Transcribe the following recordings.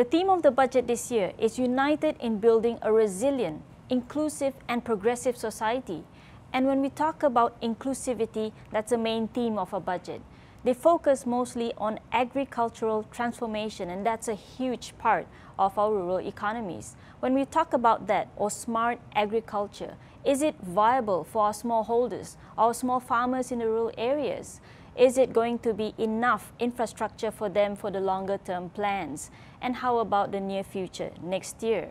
The theme of the budget this year is united in building a resilient, inclusive and progressive society. And when we talk about inclusivity, that's the main theme of a budget. They focus mostly on agricultural transformation, and that's a huge part of our rural economies. When we talk about that, or smart agriculture, is it viable for our smallholders, our small farmers in the rural areas? Is it going to be enough infrastructure for them for the longer term plans? And how about the near future, next year?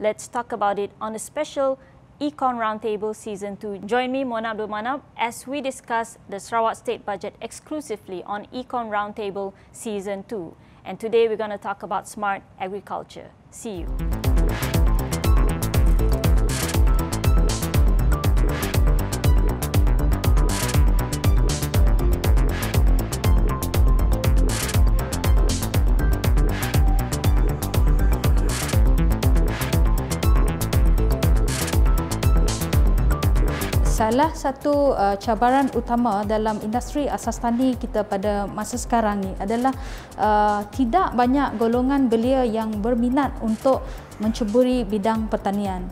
Let's talk about it on a special Econ Roundtable Season 2. Join me, Mona Abdul Manab, as we discuss the Sarawak State Budget exclusively on Econ Roundtable Season 2. And today we're going to talk about smart agriculture. See you. adalah satu uh, cabaran utama dalam industri asas tani kita pada masa sekarang ni adalah uh, tidak banyak golongan belia yang berminat untuk mencuburi bidang pertanian.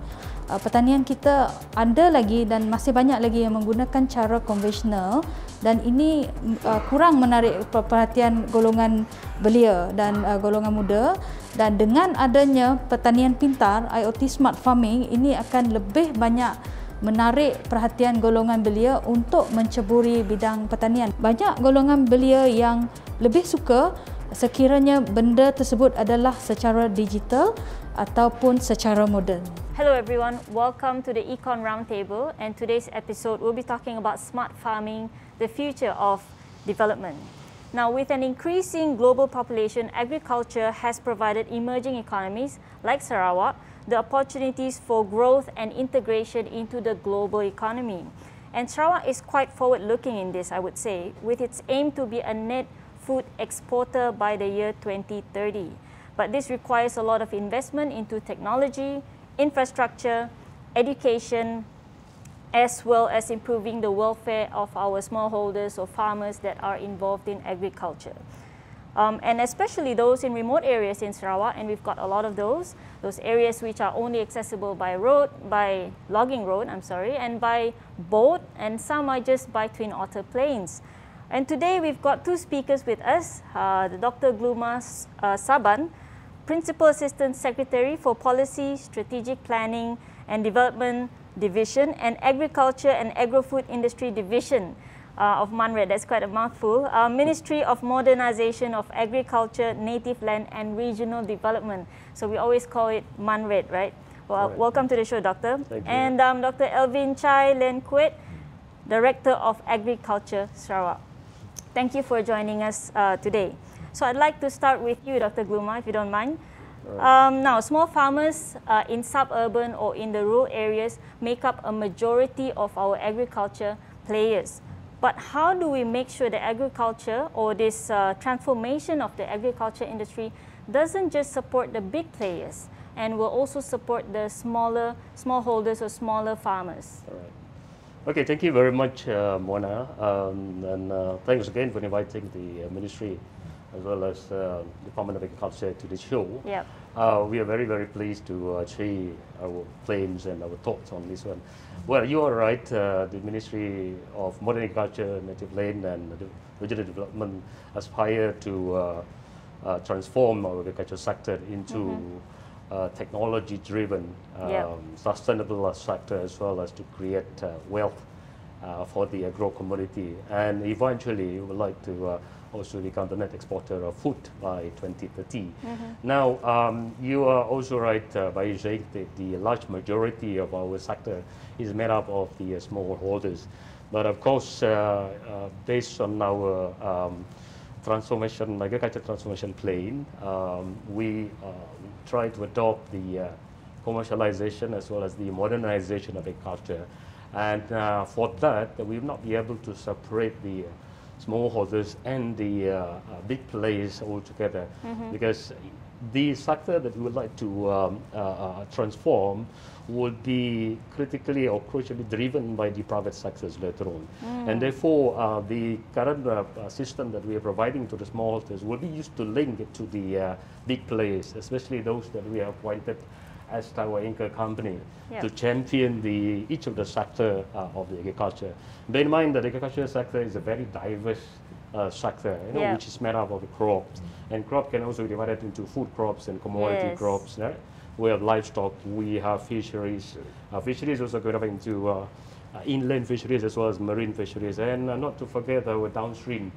Uh, pertanian kita ada lagi dan masih banyak lagi yang menggunakan cara konvensional dan ini uh, kurang menarik perhatian golongan belia dan uh, golongan muda dan dengan adanya pertanian pintar IoT smart farming ini akan lebih banyak menarik perhatian golongan belia untuk menceburi bidang pertanian. Banyak golongan belia yang lebih suka sekiranya benda tersebut adalah secara digital ataupun secara moden. Hello everyone, welcome to the Econ Roundtable and today's episode we'll be talking about smart farming, the future of development. Now, with an increasing global population, agriculture has provided emerging economies like Sarawak the opportunities for growth and integration into the global economy. And Sarawak is quite forward looking in this, I would say, with its aim to be a net food exporter by the year 2030. But this requires a lot of investment into technology, infrastructure, education, as well as improving the welfare of our smallholders or farmers that are involved in agriculture. Um, and especially those in remote areas in Sarawak, and we've got a lot of those, those areas which are only accessible by road, by logging road, I'm sorry, and by boat, and some are just by Twin Otter planes. And today we've got two speakers with us, uh, the Dr. Gluma uh, Saban, Principal Assistant Secretary for Policy, Strategic Planning and Development Division and Agriculture and Agro-Food Industry Division uh, of Manred, That's quite a mouthful. Uh, Ministry of Modernization of Agriculture, Native Land and Regional Development. So we always call it Manred, right? Well, right. welcome to the show, Doctor. Thank and um, Dr. Elvin Chai Len Kuet, Director of Agriculture, Sarawak. Thank you for joining us uh, today. So I'd like to start with you, Dr. Gluma, if you don't mind. Um, now, small farmers uh, in suburban or in the rural areas make up a majority of our agriculture players. But how do we make sure that agriculture or this uh, transformation of the agriculture industry doesn't just support the big players and will also support the smaller smallholders or smaller farmers? All right. Okay, thank you very much, uh, Mona. Um, and uh, thanks again for inviting the uh, ministry as well as the uh, Department of Agriculture to the show. Yep. Uh, we are very, very pleased to uh, share our claims and our thoughts on this one. Well, you are right. Uh, the Ministry of Modern Agriculture, Native Land and Regional Development aspire to uh, uh, transform our agriculture sector into mm -hmm. technology-driven, um, yep. sustainable sector as well as to create wealth for the agro community. And eventually, we would like to also become the net exporter of food by 2030. Mm -hmm. Now, um, you are also right, uh, Baijek, that the large majority of our sector is made up of the uh, smallholders. But of course, uh, uh, based on our um, transformation, agriculture transformation plan, um, we um, try to adopt the uh, commercialization as well as the modernization of agriculture. And uh, for that, we will not be able to separate the uh, smallholders and the uh, uh, big players all together. Mm -hmm. Because the sector that we would like to um, uh, uh, transform would be critically or crucially driven by the private sectors later on. Mm. And therefore, uh, the current uh, uh system that we are providing to the smallholders will be used to link it to the big players, especially those that we have appointed as our anchor company yep. to champion the, each of the sector uh, of the agriculture. Bear in mind that agriculture sector is a very diverse uh, sector, you know, yep. which is made up of crops. And crop can also be divided into food crops and commodity yes. crops. Right? We have livestock, we have fisheries. Uh, fisheries also go into uh, uh, inland fisheries as well as marine fisheries, and uh, not to forget our downstream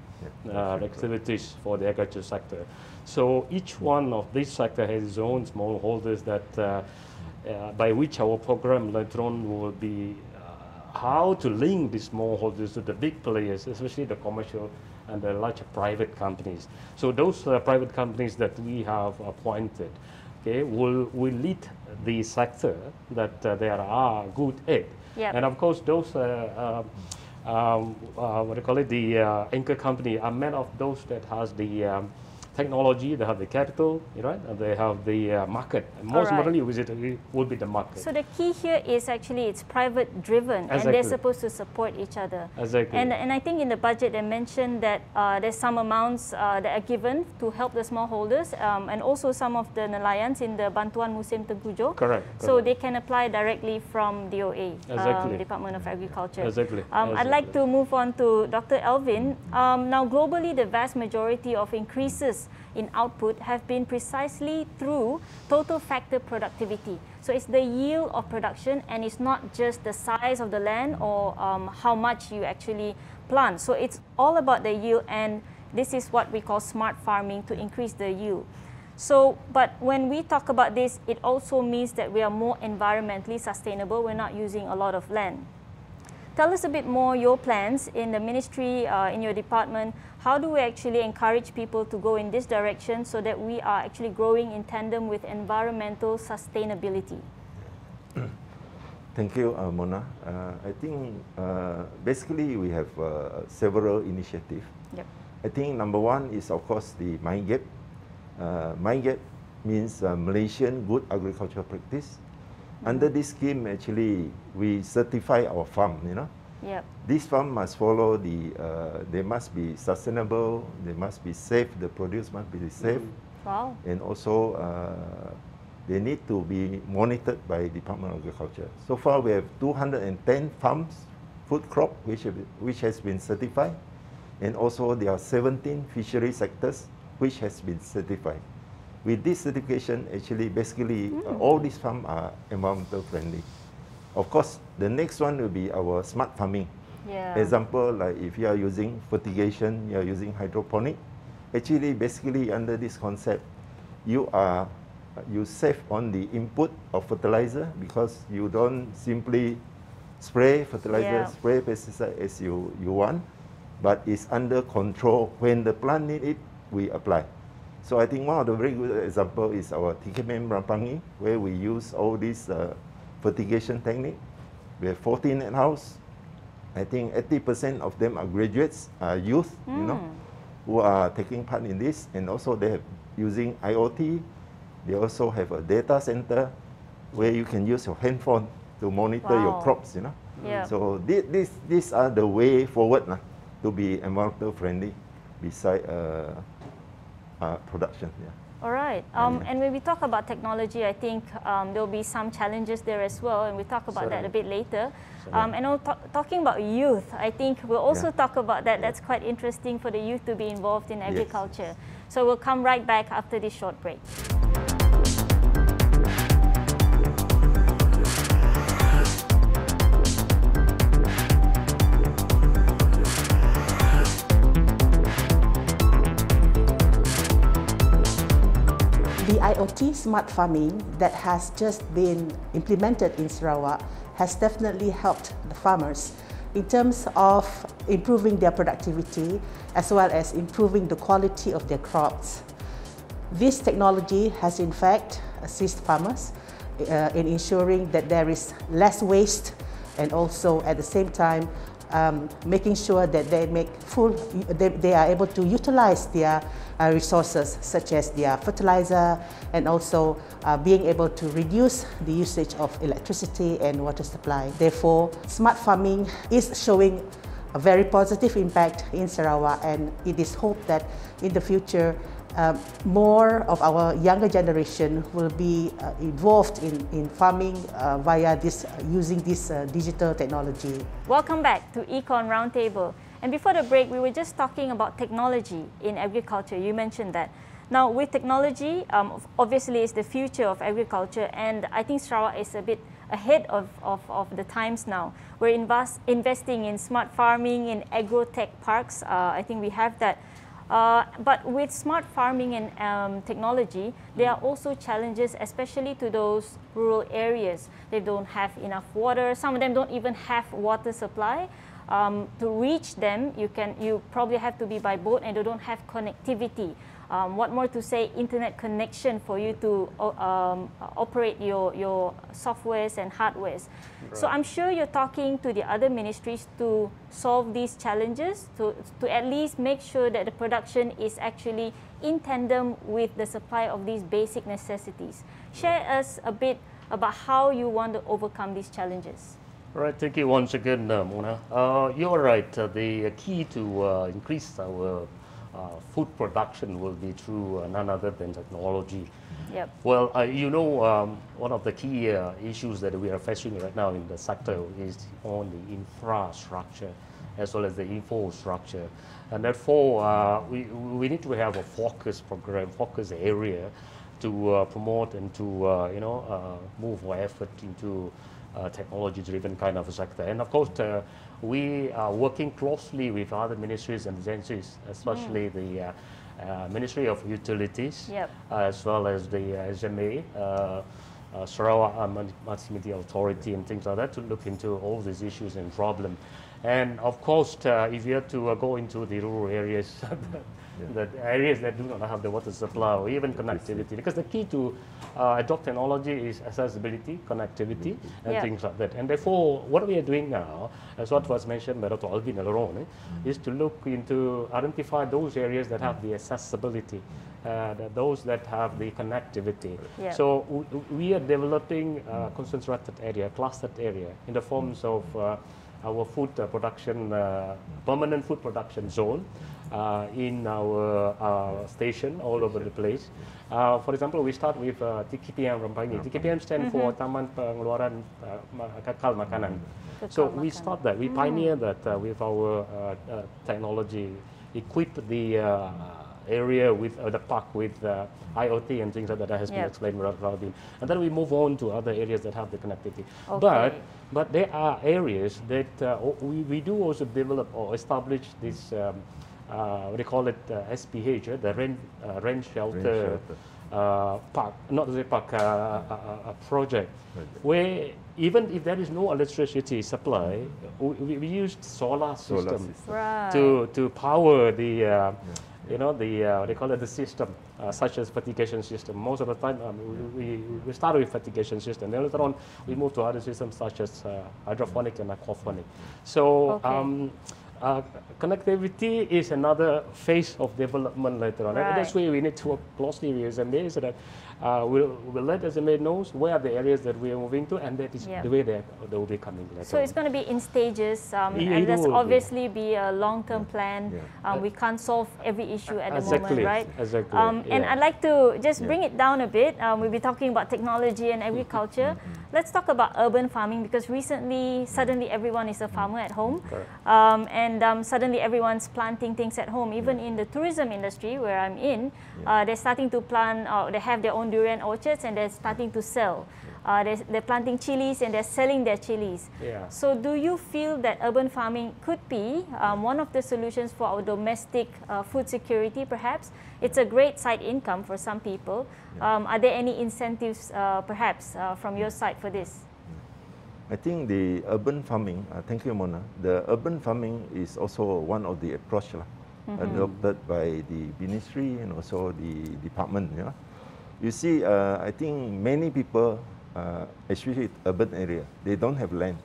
uh, activities for the agriculture sector. So each one of these sector has its own smallholders that uh, uh, by which our program later on will be uh, how to link the smallholders to the big players, especially the commercial and the large private companies. So those uh, private companies that we have appointed, okay, will, will lead the sector that uh, there are good at. Yep. And of course, those uh, um, um what do you call it, the anchor company are made of those that has the um, technology, they have the capital, right? And they have the uh, market. And most right. importantly, it would be the market. So the key here is actually it's private driven, exactly. and they're supposed to support each other. Exactly. And and I think in the budget they mentioned that uh, there's some amounts uh, that are given to help the smallholders, um, and also some of the nelayan in the Bantuan Musim Tengkujo. Correct, correct. So they can apply directly from DOA, um, exactly. um, Department of Agriculture. Exactly. Um, exactly. I'd like to move on to Dr. Elvin. Um, now globally, the vast majority of increases in output have been precisely through total factor productivity. So it's the yield of production and it's not just the size of the land or um, how much you actually plant. So it's all about the yield and this is what we call smart farming to increase the yield. So, but when we talk about this, it also means that we are more environmentally sustainable. We're not using a lot of land. Tell us a bit more your plans in the ministry, uh, in your department. How do we actually encourage people to go in this direction so that we are actually growing in tandem with environmental sustainability? Thank you, uh, Mona. Uh, I think uh, basically we have uh, several initiatives. Yep. I think number one is, of course, the Mindgap. Uh, gap. means Malaysian good agricultural practice under this scheme, actually, we certify our farm, you know. Yep. This farm must follow the, uh, they must be sustainable, they must be safe, the produce must be safe. Mm. Wow. And also, uh, they need to be monitored by Department of Agriculture. So far, we have 210 farms, food crop, which, have, which has been certified. And also, there are 17 fishery sectors, which has been certified with this certification, actually, basically, uh, mm. uh, all these farms are environmental friendly. Of course, the next one will be our smart farming. Yeah. Example, like if you are using fertigation, you are using hydroponic, actually, basically, under this concept, you are you save on the input of fertilizer because you don't simply spray fertilizer, yeah. spray pesticide as you, you want, but it's under control. When the plant need it, we apply. So I think one of the very good example is our TKM Rampangi, where we use all this uh, fertigation technique. We have 14 in-house. I think 80% of them are graduates, uh, youth, mm. you know, hmm. who are taking part in this. And also they have using IoT. They also have a data center where you can use your handphone to monitor wow. your crops, you know. Yeah. So this, this, these are the way forward nah, to be environmental friendly beside uh, uh, production. Yeah. All right. Um, and when we talk about technology, I think um, there will be some challenges there as well, and we'll talk about that a bit later. Um, and all talking about youth, I think we'll also yeah. talk about that. That's quite interesting for the youth to be involved in agriculture. Yes. So we'll come right back after this short break. IoT smart farming that has just been implemented in Sarawak has definitely helped the farmers in terms of improving their productivity as well as improving the quality of their crops. This technology has in fact assist farmers uh, in ensuring that there is less waste and also at the same time um, making sure that they make full, they, they are able to utilize their uh, resources such as their fertilizer and also uh, being able to reduce the usage of electricity and water supply. Therefore, smart farming is showing a very positive impact in Sarawak and it is hoped that in the future uh, more of our younger generation will be uh, involved in, in farming uh, via this uh, using this uh, digital technology. Welcome back to Econ Roundtable. And before the break, we were just talking about technology in agriculture. You mentioned that. Now, with technology, um, obviously, it's the future of agriculture, and I think Sarawak is a bit ahead of, of, of the times now. We're invest, investing in smart farming, in agro-tech parks. Uh, I think we have that uh, but with smart farming and um, technology, there are also challenges, especially to those rural areas. They don't have enough water. Some of them don't even have water supply. Um, to reach them, you, can, you probably have to be by boat and they don't have connectivity um, what more to say, internet connection for you to um, operate your, your softwares and hardwares. Right. So I'm sure you're talking to the other ministries to solve these challenges, to, to at least make sure that the production is actually in tandem with the supply of these basic necessities. Share us a bit about how you want to overcome these challenges. All right, thank you once again, uh, Mona. Uh, you're right. Uh, the key to uh, increase our uh, food production will be through uh, none other than technology. Yep. Well, uh, you know, um, one of the key uh, issues that we are facing right now in the sector is on the infrastructure as well as the infrastructure. And therefore, uh, we, we need to have a focus program, focus area to uh, promote and to, you know, move our effort into technology-driven kind of a sector. And of course, we are working closely with other ministries and agencies, especially mm. the uh, uh Ministry of Utilities, yep. Uh, as well as the uh, SMA, uh, uh, Sarawak Multimedia Authority and things like that to look into all these issues and problems. And of course, if you have to go into the rural areas, the areas that do not have the water supply or even connectivity. Because the key to uh, adopt technology is accessibility, connectivity, mm-hmm. and yeah. things like that. And therefore, what we are doing now, as what was mentioned by Dr. Alvin Lerone, eh, mm-hmm. is to look into, identify those areas that have the accessibility, uh, those that have the connectivity. Yeah. So we are developing uh, mm-hmm. concentrated area, clustered area, in the forms of uh, our food uh, production, uh, permanent food production zone, uh, in our uh, station all over the place. Uh, for example, we start with uh, TKPM Rampang. TKPM stands mm -hmm. for Taman Pengeluaran uh, Kekal Makanan. Mm-hmm. so we start that. We mm. pioneer that uh, with our uh, technology, equip the area with uh, the park with uh, IoT and things like that, that has yep. been explained by Raudin. And then we move on to other areas that have the connectivity. Okay. But but there are areas that uh, we, we do also develop or establish this um, uh, what call it, uh, SPH, uh, eh, the rain uh, shelter, uh, park, not the park, uh, a, uh, a uh, project, okay. where even if there is no electricity supply, we, we used solar system, solar system. Right. to to power the. Uh, yeah. You know the they call it the system, such as fertigation system. Most of the time, um, we, we started with fertigation system. Then later on, we moved to other systems such as hydroponic and aquaponic. So okay. um, uh, connectivity is another phase of development later on. Right. that's where we need to work closely with SMA so that uh, we'll, we'll let SMA where are the areas that we are moving to and that is the way that they will be coming later So on. it's going to be in stages um, it, and there's obviously be, be a long-term yeah. plan. Yeah. Um, we can't solve every issue at exactly. the moment, right? Exactly, um, And yeah. I'd like to just bring it down a bit. Um, we'll be talking about technology and agriculture. Mm -hmm let's talk about urban farming because recently, suddenly everyone is a farmer at home. Um, and um, suddenly everyone's planting things at home. Even yeah. in the tourism industry where I'm in, yeah. uh, they're starting to plant, uh, they have their own durian orchards and they're starting to sell. Uh, they're, they're, planting chilies and they're selling their chilies. Yeah. So do you feel that urban farming could be um, one of the solutions for our domestic uh, food security perhaps? It's a great side income for some people. Um, are there any incentives uh, perhaps uh, from your side for this? I think the urban farming, uh, thank you Mona, the urban farming is also one of the approach lah, mm -hmm. adopted by the ministry and also the department. Yeah? You see, uh, I think many people uh, especially urban area, they don't have land.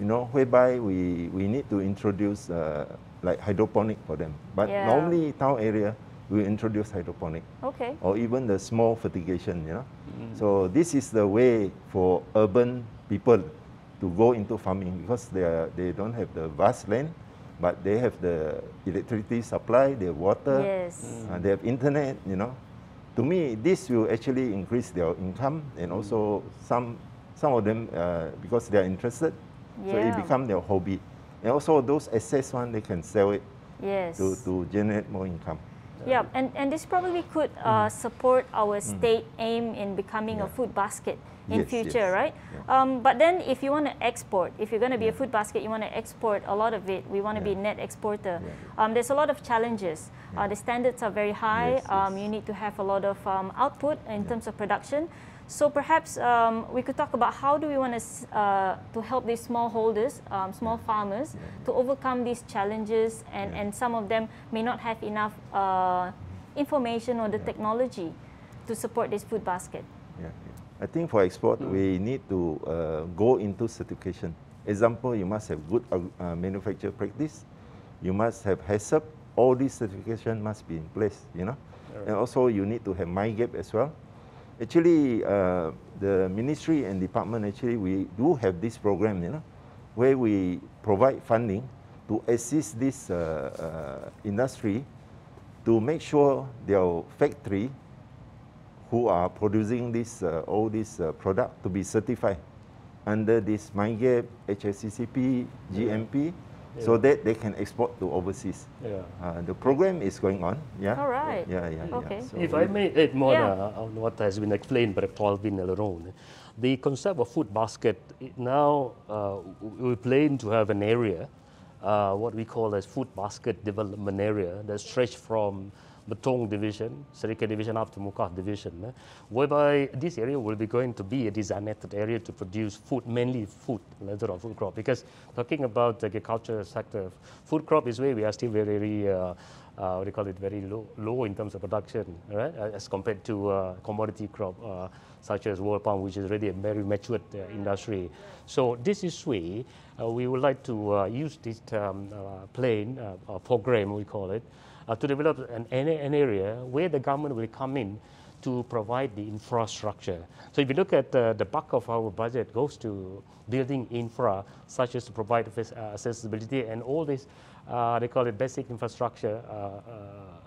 You know, whereby we, we need to introduce uh, like hydroponic for them. But yeah. normally town area, we introduce hydroponic. Okay. Or even the small fertigation, you know. Mm. So this is the way for urban people to go into farming because they, are, they don't have the vast land, but they have the electricity supply, have water, yes. Mm. Uh, they have internet, you know to me, this will actually increase their income and also some, some of them, uh, because they are interested, yeah. so it becomes their hobby. And also those excess one, they can sell it yes. to, to generate more income. Yeah, and, and this probably could uh, mm. support our mm. state aim in becoming yeah. a food basket in yes, future, yes. right? Yeah. Um, but then if you want to export, if you're going to be yeah. a food basket, you want to export a lot of it. We want to yeah. be net exporter. Um, there's a lot of challenges. Uh, the standards are very high. Yes, um, you need to have a lot of um, output in terms of production. So perhaps um, we could talk about how do we want to, uh, to help these smallholders, um, small farmers, to overcome these challenges and, and some of them may not have enough uh, information or the technology to support this food basket. Yeah, I think for export, mm. we need to uh, go into certification. Example, you must have good uh, uh practice. You must have HACCP. All these certification must be in place, you know. Right. And also, you need to have MyGap as well. Actually, uh, the ministry and department, actually, we do have this program, you know, where we provide funding to assist this uh, uh, industry to make sure their factory who are producing this, uh, all these uh, product to be certified under this MindGap, HACCP, GMP. Yeah. so that they can export to overseas. Yeah. Uh, the program is going on. Yeah. All right. Yeah, yeah. yeah okay. Yeah. So if I may add more yeah. Uh, on what has been explained by Calvin Leron, the concept of food basket now uh, we plan to have an area, uh, what we call as food basket development area, that stretch from Betong division, Serike division up to Mukah division, eh, whereby this area will be going to be a designated area to produce food, mainly food, leather or food crop. Because talking about the agriculture sector, food crop is where we are still very, very uh, uh, what do you call it, very low, low in terms of production, right? As compared to uh, commodity crop uh, such as world palm, which is already a very matured uh, industry. So this is way uh, we would like to uh, use this um, plane program, we call it, uh, to develop an, an area where the government will come in to provide the infrastructure. So if you look at uh, the bulk of our budget goes to building infra, such as to provide uh, accessibility and all this, uh, they call it basic infrastructure, uh,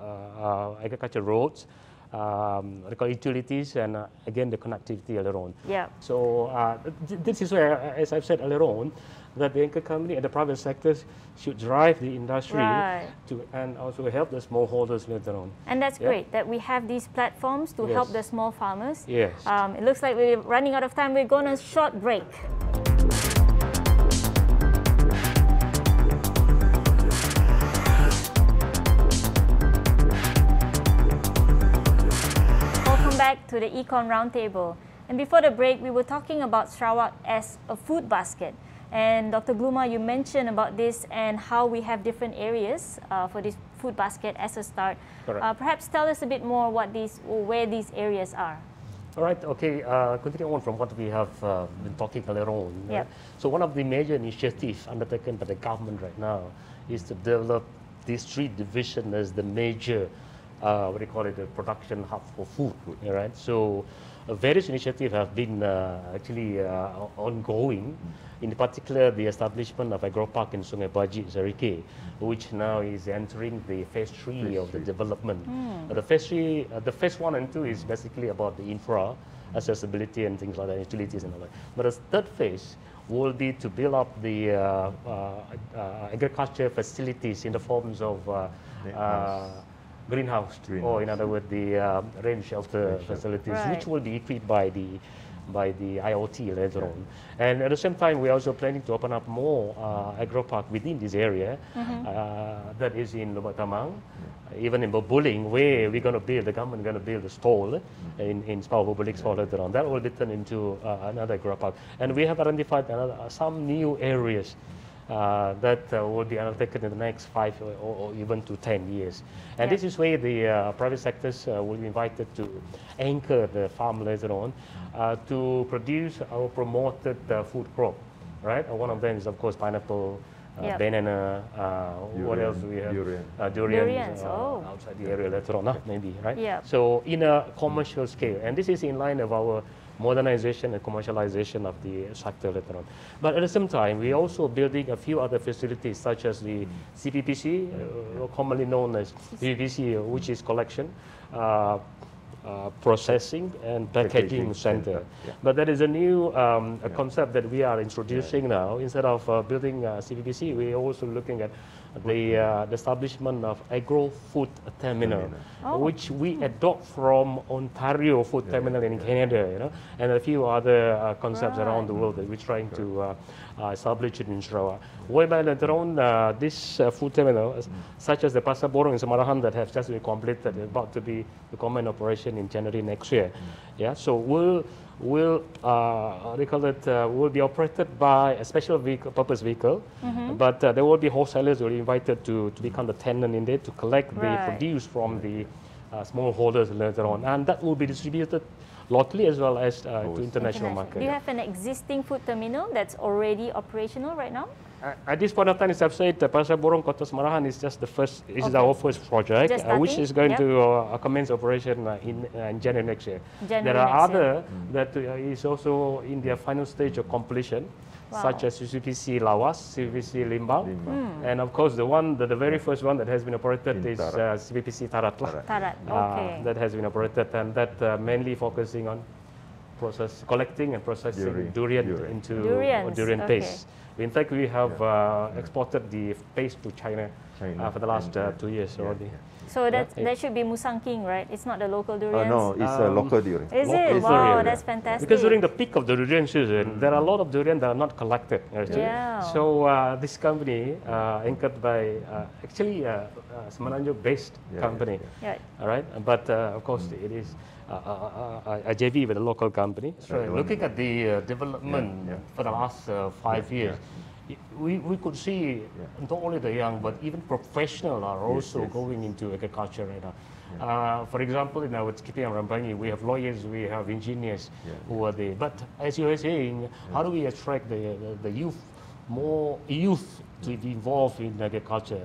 uh, uh agriculture roads, um, they call utilities, and again the connectivity earlier on. Yeah. So th this is where, as I've said earlier on, that the anchor company and the private sectors should drive the industry right. to, and also help the smallholders later on. And that's yeah. great that we have these platforms to yes. help the small farmers. Yes. Um, it looks like we're running out of time. We're going to short break. Welcome back to the Econ Roundtable. And before the break, we were talking about Sarawak as a food basket. And Dr. Gluma, you mentioned about this and how we have different areas uh, for this food basket as a start. Uh, perhaps tell us a bit more what these or where these areas are. All right, okay, uh, continue on from what we have uh, been talking earlier on. Right? Yep. So one of the major initiatives undertaken by the government right now is to develop these three divisions as the major, uh, what do you call it, the production hub for food, right? So uh, various initiatives have been actually ongoing. Mm -hmm in particular the establishment of Agro Park in Sungai Baji, which now is entering the phase three phase of three. the development. Mm. Uh, the phase three, uh, the phase one and two is basically about the infra, accessibility and things like that, utilities and all that. But the third phase will be to build up the uh, uh, uh, agriculture facilities in the forms of greenhouse, greenhouse, or in other words, the um, rain shelter rain facilities, Right. which will be equipped by the by the IoT later on. And at the same time, we're also planning to open up more uh, agro park within this area, mm -hmm. uh, that is in Lubatamang, uh, even in Bobuling, where we're going to build, the government going to build a stall in, in Spau Bobuling stall later on. That will be turned into uh, another agro park. And we have identified another, uh, some new areas uh, that uh, will be undertaken in the next five or, or even to 10 years. And yeah. this is where the uh, private sectors will be invited to anchor the farm later on to produce or promote the food crop, right? one of them is, of course, pineapple, uh, yep. banana, uh, what else we have? Durian. Uh, durian Durians, oh. outside the area later on, maybe, right? Yeah. So in a commercial scale, and this is in line of our modernization and commercialization of the later on, But at the same time, we're also building a few other facilities such as the CPPC, uh, commonly known as CPPC, which is collection. Uh, uh, processing and packaging, packaging center. center. Yeah. But that is a new um, a yeah. concept that we are introducing yeah. now. Instead of uh, building uh, CPPC, we're also looking at the, uh, establishment of agro food terminal, oh. which we adopt from Ontario food yeah, terminal yeah, in yeah. Canada, you know, and a few other uh, concepts right. around the world that we're trying to uh, uh, establish in Sarawak. Whereby later on, uh, this uh, food terminal, mm. such as the Pasar Borong in Semarahan that have just been completed, about to be the common operation in January next year. Mm. Yeah, so we'll will uh, they call it uh, will be operated by a special vehicle, purpose vehicle, mm-hmm. but uh, there will be wholesalers who are invited to, to become the tenant in there to collect right. the produce from the uh, smallholders later on, and that will be distributed locally as well as uh, to international, international market. Do you have an existing food terminal that's already operational right now? at this point of time, as I've said, the Pasar Borong Kota Semarahan is just the first, this okay. is our first project, uh, which is going yep. to uh, commence operation uh, in, uh, in, January next year. January there are other year. Mm. that uh, is also in their final stage of completion. Wow. Such as CVC Lawas, CVC Limbang, Limbang. Mm. and of course the one, the, the, very first one that has been operated in is uh, CVPC Tarat. Tarat, Okay. that has been operated and that uh, mainly focusing on process collecting and processing durian, durian, durian. into durian, paste. Okay. In fact, we have uh, yeah. exported the paste to China, China uh, for the last uh, two years already. So that that should be Musang King, right? It's not the local durian. no, it's um, a local durian. Is it? It's wow, that's fantastic. Because during the peak of the durian season, mm. there are a lot of durian that are not collected. Yeah. So uh, this company, uh, anchored by uh, actually a Semenanjung-based yeah, company, yeah, yeah. all right. But of course, mm. it is uh, uh, uh, a JV with a local company. Right. Looking at the development yeah, yeah. for the last five years, we, we could see not only the young, but even professional are also yes, yes. going into agriculture right now. Uh, for example, in our Skipping and Rambangi, we have lawyers, we have engineers yeah, who yeah. are there. But as you were saying, yeah. how do we attract the, the, the youth, more youth to be involved in agriculture?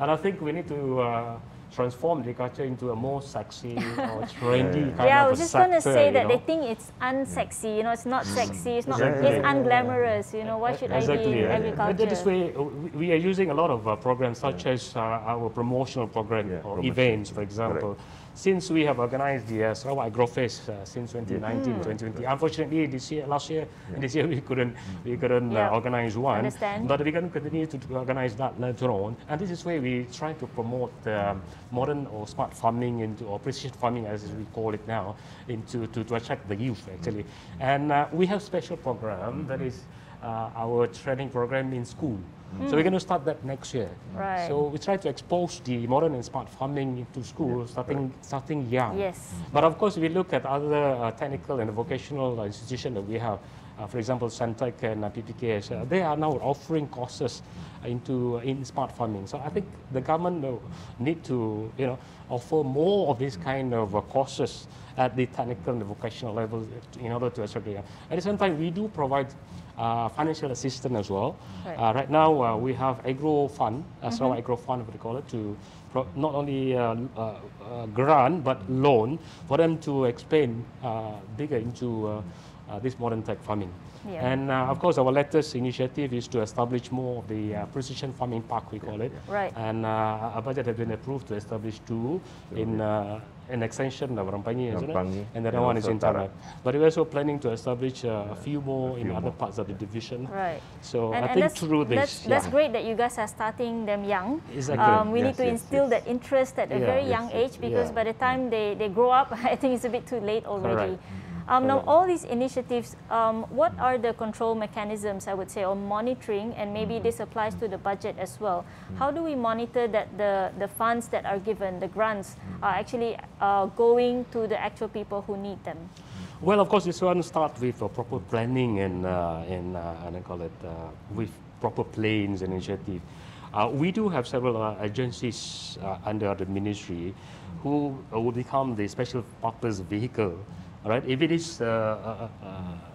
And I think we need to uh, transform culture into a more sexy or trendy kind yeah, of I was just going to say that you know? they think it's unsexy, you know, it's not mm. sexy, it's not, exactly. it's unglamorous, you know, why should exactly, I be in agriculture? This way, we are using a lot of uh, programs such as uh, our promotional program or promotion. events, for example since we have organized the uh, Sarawak Growth Fest uh, since 2019, mm. 2020. Mm. Unfortunately, this year, last year, yeah. and this year we couldn't, we couldn't uh, yeah. uh, organize one. Understand. But we can continue to, to organize that later on. And this is where we try to promote uh, modern or smart farming into or precision farming, as we call it now, into to, to attract the youth actually. Mm. And uh, we have special program mm that is. Uh, our training program in school. Mm. So we're hmm. going to start that next year. Right. So we try to expose the modern and smart farming into schools, yeah. starting starting young. Yes. But of course, we look at other uh, technical and vocational institutions that we have. Uh, for example, Centec and uh, PPKS, uh, they are now offering courses into uh, in smart farming. So I think the government need to you know offer more of these kind of courses at the technical and vocational level in order to attract. At the same time, we do provide uh, financial assistance as well. Right, uh, right now, uh, we have agro fund, uh, Sarawak mm -hmm. agro fund, what we call it, to not only uh, uh, uh, grant but loan for them to expand bigger into this modern tech farming. Yeah. And uh, of course, our latest initiative is to establish more of the uh, precision farming park, we call it. Yeah. Right. And uh, a budget has been approved to establish two in uh, an extension of Rampangi, isn't it? And the other one is in Tarak. But we're also planning to establish uh, a few more a few in more. other parts of the division. Right. So and, I and think through this. That's, that's great that you guys are starting them young. Exactly. Um, we yes, need to yes, instill yes. that interest at a very young age because by the time they, they grow up, I think it's a bit too late already. Correct. Um, now, all these initiatives, um, what are the control mechanisms, I would say, or monitoring, and maybe mm-hmm. this applies to the budget as well. Mm-hmm. How do we monitor that the, the funds that are given, the grants, mm-hmm. are actually uh, going to the actual people who need them? Well, of course, this one starts with uh, proper planning and, uh, and uh, I call it, uh, with proper plans and initiative. Uh, we do have several uh, agencies uh, under the ministry who will become the special purpose vehicle Right, If it is uh, a,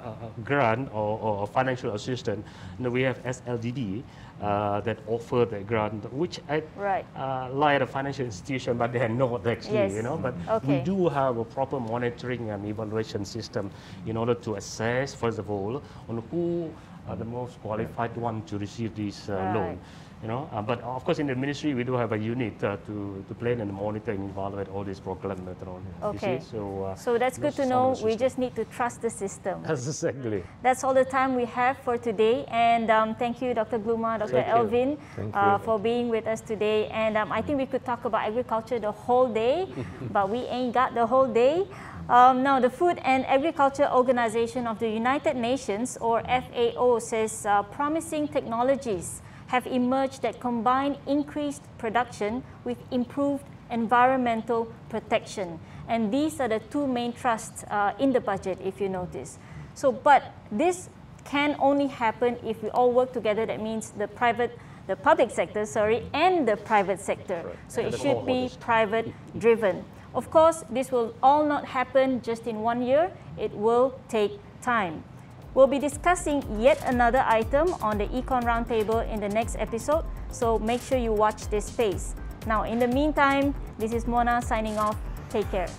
a, a, grant or, or financial assistance, you know, we have SLDD uh, that offer the grant, which I right. uh, lie at a financial institution, but they're not actually, yes. you know. But okay. we do have a proper monitoring and evaluation system in order to assess, first of all, on who are the most qualified one to receive this uh, right. loan. You know, uh, but of course, in the ministry, we do have a unit uh, to, to plan and monitor and evaluate all these programs and all. Okay. So, uh, so that's good to know. We just need to trust the system. That's exactly. That's all the time we have for today. And um, thank you, Dr. Gluma, Dr. Thank Elvin, uh, for being with us today. And um, I think we could talk about agriculture the whole day, but we ain't got the whole day. Um, now, the Food and Agriculture Organization of the United Nations, or FAO, says uh, promising technologies have emerged that combine increased production with improved environmental protection. And these are the two main trusts uh, in the budget, if you notice. So, but this can only happen if we all work together. That means the private, the public sector, sorry, and the private sector. Right. So and it should be private driven. Of course, this will all not happen just in one year. It will take time. We'll be discussing yet another item on the Econ Roundtable in the next episode, so make sure you watch this space. Now, in the meantime, this is Mona signing off. Take care.